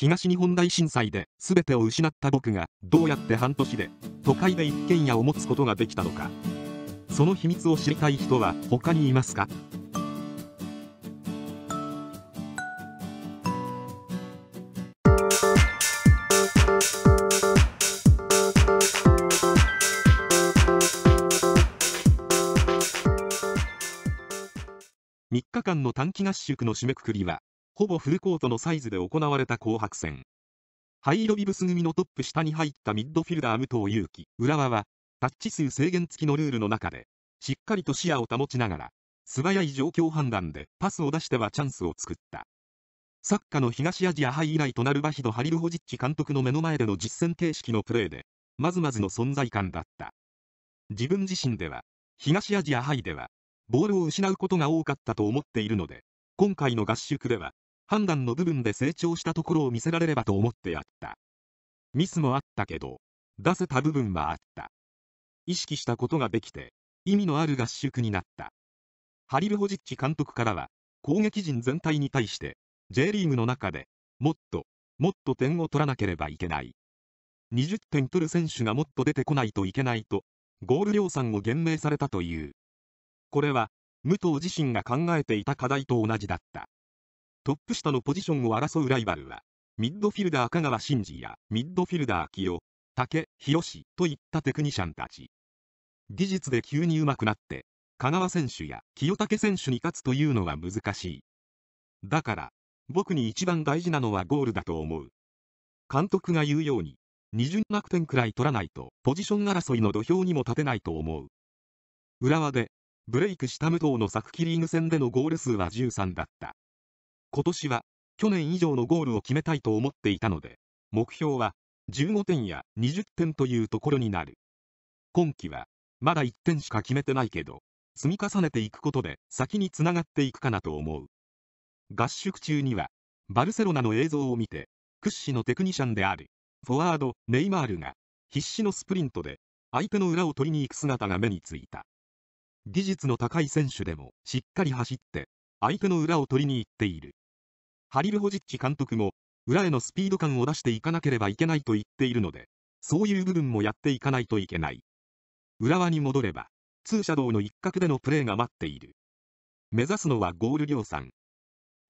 東日本大震災で全てを失った僕がどうやって半年で都会で一軒家を持つことができたのかその秘密を知りたい人は他にいますか3日間の短期合宿の締めくくりはほぼフルコートのサイズで行われた紅白戦。灰色ビブス組のトップ下に入ったミッドフィルダー武藤祐樹、浦和は、タッチ数制限付きのルールの中で、しっかりと視野を保ちながら、素早い状況判断でパスを出してはチャンスを作った。サッカーの東アジア杯以来となるバヒド・ハリルホジッチ監督の目の前での実戦形式のプレーで、まずまずの存在感だった。自分自身では、東アジア杯では、ボールを失うことが多かったと思っているので、今回の合宿では、判断の部分で成長したところを見せられればと思ってやった。ミスもあったけど、出せた部分はあった。意識したことができて、意味のある合宿になった。ハリル・ホジッチ監督からは、攻撃陣全体に対して、J リーグの中で、もっと、もっと点を取らなければいけない。20点取る選手がもっと出てこないといけないと、ゴール量産を言明されたという。これは、武藤自身が考えていた課題と同じだった。トップ下のポジションを争うライバルは、ミッドフィルダー香川真司やミッドフィルダー清、竹、広といったテクニシャンたち。技術で急に上手くなって、香川選手や清武選手に勝つというのは難しい。だから、僕に一番大事なのはゴールだと思う。監督が言うように、20楽天くらい取らないと、ポジション争いの土俵にも立てないと思う。浦和で、ブレイクした武藤の作キリーグ戦でのゴール数は13だった。今年は去年以上のゴールを決めたいと思っていたので、目標は15点や20点というところになる。今季はまだ1点しか決めてないけど、積み重ねていくことで先につながっていくかなと思う。合宿中には、バルセロナの映像を見て、屈指のテクニシャンである、フォワード、ネイマールが、必死のスプリントで、相手の裏を取りに行く姿が目についた。技術の高い選手でも、しっかり走って、相手の裏を取りに行っている。ハリルホジッチ監督も、裏へのスピード感を出していかなければいけないと言っているので、そういう部分もやっていかないといけない。浦和に戻れば、通車道の一角でのプレーが待っている。目指すのはゴール量産。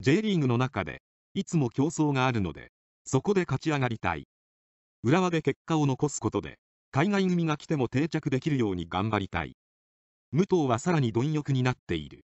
J リーグの中で、いつも競争があるので、そこで勝ち上がりたい。浦和で結果を残すことで、海外組が来ても定着できるように頑張りたい。武藤はさらに貪欲になっている。